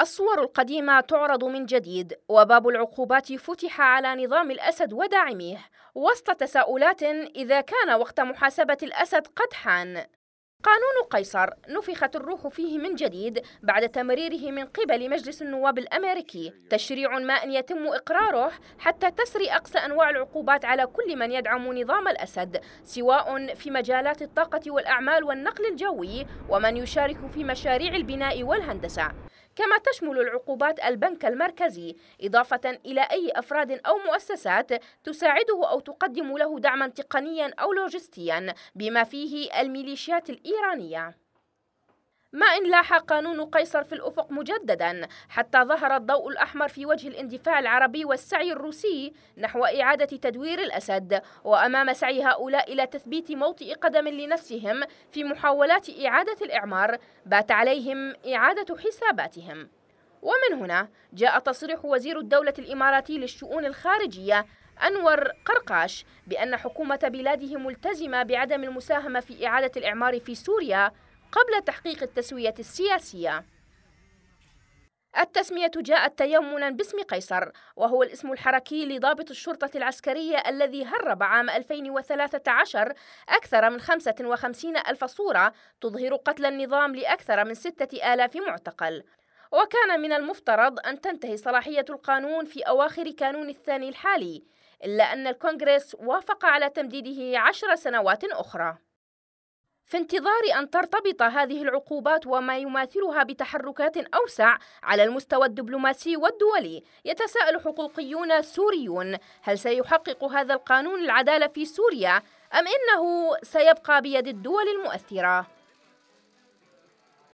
الصور القديمة تعرض من جديد وباب العقوبات فتح على نظام الأسد وداعميه وسط تساؤلات إذا كان وقت محاسبة الأسد قد حان قانون قيصر نفخت الروح فيه من جديد بعد تمريره من قبل مجلس النواب الأمريكي تشريع ما أن يتم إقراره حتى تسري أقصى أنواع العقوبات على كل من يدعم نظام الأسد سواء في مجالات الطاقة والأعمال والنقل الجوي ومن يشارك في مشاريع البناء والهندسة كما تشمل العقوبات البنك المركزي إضافة إلى أي أفراد أو مؤسسات تساعده أو تقدم له دعما تقنيا أو لوجستيا بما فيه الميليشيات الإيرانية ما إن لاح قانون قيصر في الأفق مجددا حتى ظهر الضوء الأحمر في وجه الاندفاع العربي والسعي الروسي نحو إعادة تدوير الأسد وأمام سعي هؤلاء إلى تثبيت موطئ قدم لنفسهم في محاولات إعادة الإعمار بات عليهم إعادة حساباتهم ومن هنا جاء تصريح وزير الدولة الإماراتي للشؤون الخارجية أنور قرقاش بأن حكومة بلاده ملتزمة بعدم المساهمة في إعادة الإعمار في سوريا قبل تحقيق التسوية السياسية التسمية جاءت تيمنا باسم قيصر وهو الاسم الحركي لضابط الشرطة العسكرية الذي هرب عام 2013 أكثر من 55 ألف صورة تظهر قتل النظام لأكثر من 6000 معتقل وكان من المفترض أن تنتهي صلاحية القانون في أواخر كانون الثاني الحالي إلا أن الكونغرس وافق على تمديده عشر سنوات أخرى في انتظار أن ترتبط هذه العقوبات وما يماثلها بتحركات أوسع على المستوى الدبلوماسي والدولي يتساءل حقوقيون سوريون هل سيحقق هذا القانون العدالة في سوريا أم إنه سيبقى بيد الدول المؤثرة؟